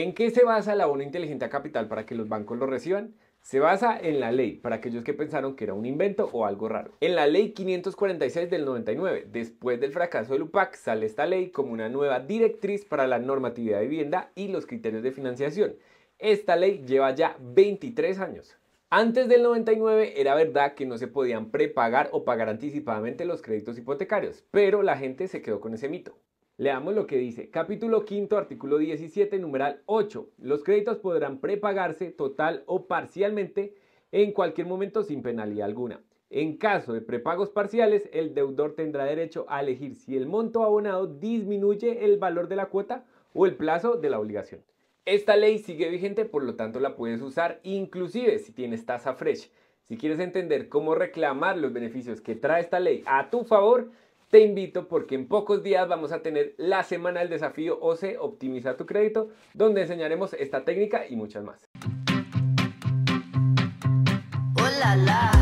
¿En qué se basa la abono inteligente a capital para que los bancos lo reciban? Se basa en la ley, para aquellos que pensaron que era un invento o algo raro. En la ley 546 del 99, después del fracaso del UPAC, sale esta ley como una nueva directriz para la normatividad de vivienda y los criterios de financiación. Esta ley lleva ya 23 años. Antes del 99 era verdad que no se podían prepagar o pagar anticipadamente los créditos hipotecarios, pero la gente se quedó con ese mito. Leamos lo que dice. Capítulo 5, artículo 17, numeral 8. Los créditos podrán prepagarse total o parcialmente en cualquier momento sin penalidad alguna. En caso de prepagos parciales, el deudor tendrá derecho a elegir si el monto abonado disminuye el valor de la cuota o el plazo de la obligación. Esta ley sigue vigente, por lo tanto la puedes usar inclusive si tienes tasa fresh. Si quieres entender cómo reclamar los beneficios que trae esta ley a tu favor, te invito porque en pocos días vamos a tener la semana del desafío OC, Optimiza tu crédito, donde enseñaremos esta técnica y muchas más. Hola, oh,